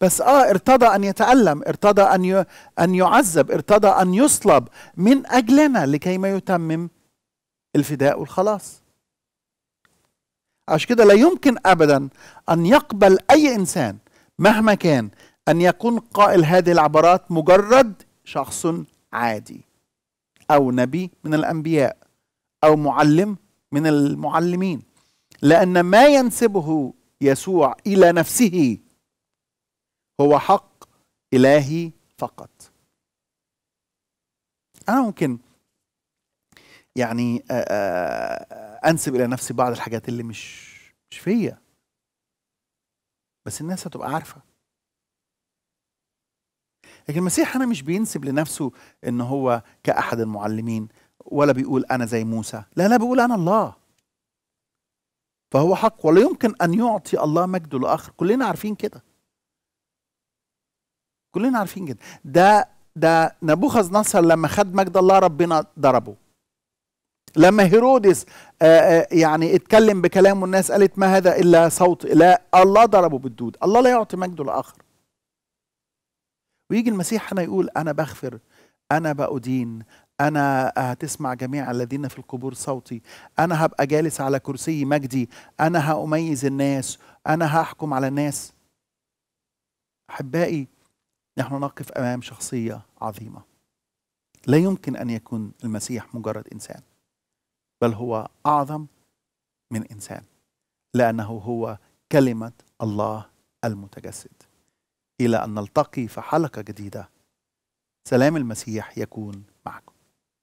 بس اه ارتضى ان يتالم ارتضى ان ان يعذب ارتضى ان يصلب من اجلنا لكي ما يتمم الفداء والخلاص عشان كده لا يمكن ابدا ان يقبل اي انسان مهما كان ان يكون قائل هذه العبارات مجرد شخص عادي او نبي من الانبياء او معلم من المعلمين لان ما ينسبه يسوع الى نفسه هو حق إلهي فقط أنا ممكن يعني أنسب إلى نفسي بعض الحاجات اللي مش مش فيا بس الناس هتبقى عارفة لكن المسيح هنا مش بينسب لنفسه إن هو كأحد المعلمين ولا بيقول أنا زي موسى لا لا بيقول أنا الله فهو حق ولا يمكن أن يعطي الله مجده لآخر كلنا عارفين كده كلنا عارفين كده ده ده نبوخذ نصر لما خد مجد الله ربنا ضربه لما هيرودس آه، آه، يعني اتكلم بكلام والناس قالت ما هذا الا صوت لا الله ضربه بالدود الله لا يعطي مجده لاخر ويجي المسيح هنا يقول انا بغفر انا بأدين أنا هتسمع جميع الذين في القبور صوتي أنا هبقى جالس على كرسي مجدي أنا هأميز الناس أنا هحكم على الناس أحبائي نحن نقف امام شخصيه عظيمه لا يمكن ان يكون المسيح مجرد انسان بل هو اعظم من انسان لانه هو كلمه الله المتجسد الى ان نلتقي في حلقه جديده سلام المسيح يكون معكم